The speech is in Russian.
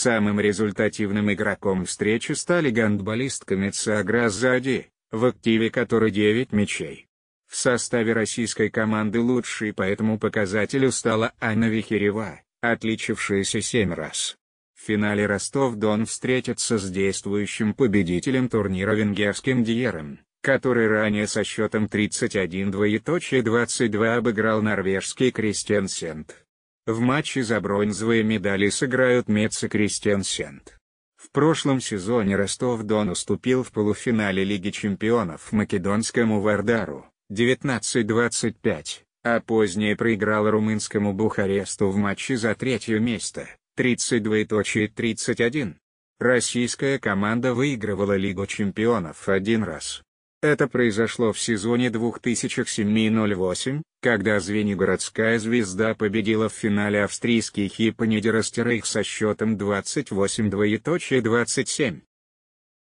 Самым результативным игроком встречи стали гандболистками Мецагра Зади, в активе которой 9 мячей. В составе российской команды лучшей по этому показателю стала Анна Вихерева, отличившаяся 7 раз. В финале Ростов-Дон встретится с действующим победителем турнира венгерским Диером, который ранее со счетом 31-22 обыграл норвежский Кристиансент. В матче за бронзовые медали сыграют Мец и Кристиан Сент. В прошлом сезоне Ростов-Дон уступил в полуфинале Лиги чемпионов македонскому Вардару 19-25, а позднее проиграл румынскому Бухаресту в матче за третье место 32-31. Российская команда выигрывала Лигу чемпионов один раз. Это произошло в сезоне 2007-08, когда Звенигородская звезда победила в финале австрийский Хиппонидер Астерейх со счетом 28-27.